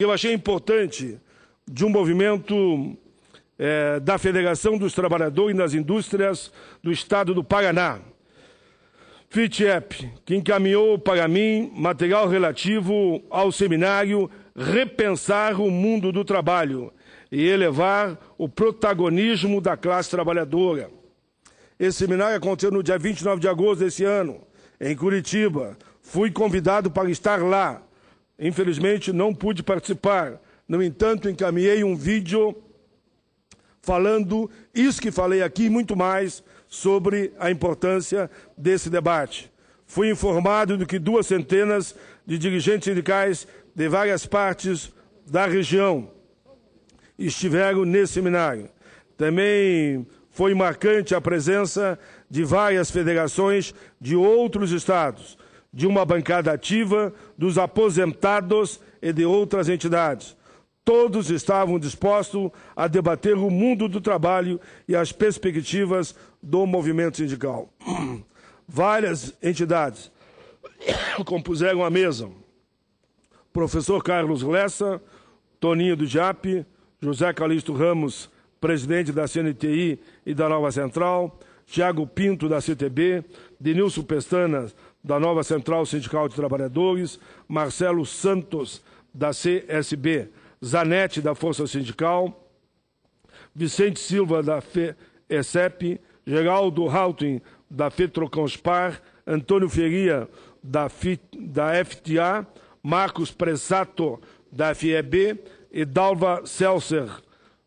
Eu achei importante de um movimento é, da Federação dos Trabalhadores nas Indústrias do Estado do Paraná, FITEP, que encaminhou para mim material relativo ao seminário Repensar o Mundo do Trabalho e elevar o protagonismo da classe trabalhadora. Esse seminário aconteceu no dia 29 de agosto desse ano, em Curitiba. Fui convidado para estar lá Infelizmente, não pude participar. No entanto, encaminhei um vídeo falando isso que falei aqui e muito mais sobre a importância desse debate. Fui informado de que duas centenas de dirigentes sindicais de várias partes da região estiveram nesse seminário. Também foi marcante a presença de várias federações de outros estados, de uma bancada ativa, dos aposentados e de outras entidades. Todos estavam dispostos a debater o mundo do trabalho e as perspectivas do movimento sindical. Várias entidades compuseram a mesa. Professor Carlos Lessa, Toninho do Jap, José Calixto Ramos, presidente da CNTI e da Nova Central, Tiago Pinto, da CTB, Denilson Pestana, da Nova Central Sindical de Trabalhadores, Marcelo Santos, da CSB, Zanetti, da Força Sindical, Vicente Silva, da FESEP, Geraldo Houghton, da Fetroconspar, Antônio Feria, da, da FTA, Marcos Pressato, da FEB, e Dalva Celser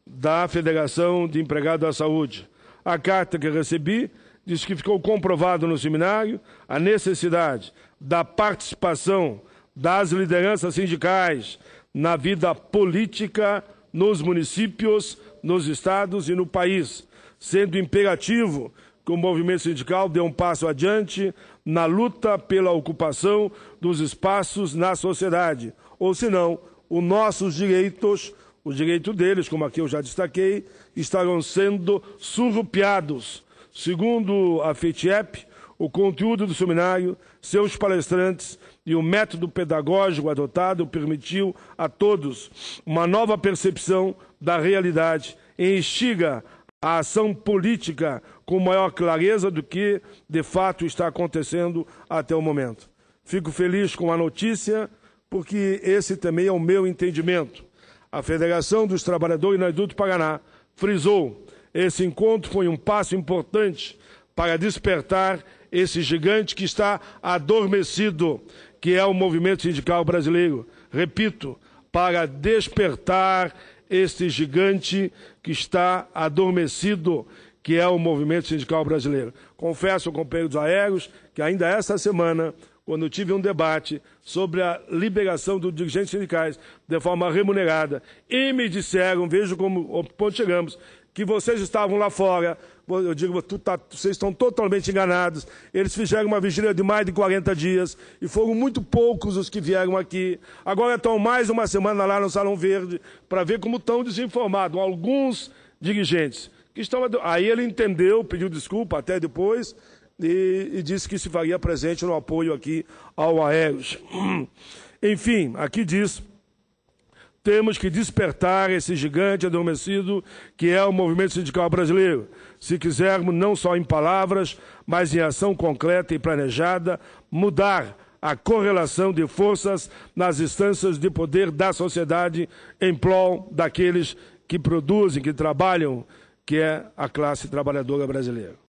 da Federação de Empregados da Saúde. A carta que recebi diz que ficou comprovado no seminário a necessidade da participação das lideranças sindicais na vida política nos municípios, nos estados e no país, sendo imperativo que o movimento sindical dê um passo adiante na luta pela ocupação dos espaços na sociedade, ou senão os nossos direitos os direitos deles, como aqui eu já destaquei, estarão sendo surrupiados. Segundo a FITEP, o conteúdo do seminário, seus palestrantes e o método pedagógico adotado permitiu a todos uma nova percepção da realidade e instiga a ação política com maior clareza do que de fato está acontecendo até o momento. Fico feliz com a notícia, porque esse também é o meu entendimento. A Federação dos Trabalhadores na do Paraná frisou: esse encontro foi um passo importante para despertar esse gigante que está adormecido, que é o movimento sindical brasileiro. Repito, para despertar este gigante que está adormecido, que é o movimento sindical brasileiro. Confesso, companheiro dos aéreos, que ainda esta semana quando tive um debate sobre a liberação dos dirigentes sindicais de forma remunerada, e me disseram, vejo como ponto chegamos, que vocês estavam lá fora, eu digo, tá, vocês estão totalmente enganados, eles fizeram uma vigília de mais de 40 dias, e foram muito poucos os que vieram aqui, agora estão mais uma semana lá no Salão Verde, para ver como estão desinformados, alguns dirigentes, que estão... Aí ele entendeu, pediu desculpa até depois, e, e disse que se faria presente no apoio aqui ao Aéreos. Enfim, aqui diz temos que despertar esse gigante adormecido que é o movimento sindical brasileiro. Se quisermos, não só em palavras, mas em ação concreta e planejada, mudar a correlação de forças nas instâncias de poder da sociedade em prol daqueles que produzem, que trabalham, que é a classe trabalhadora brasileira.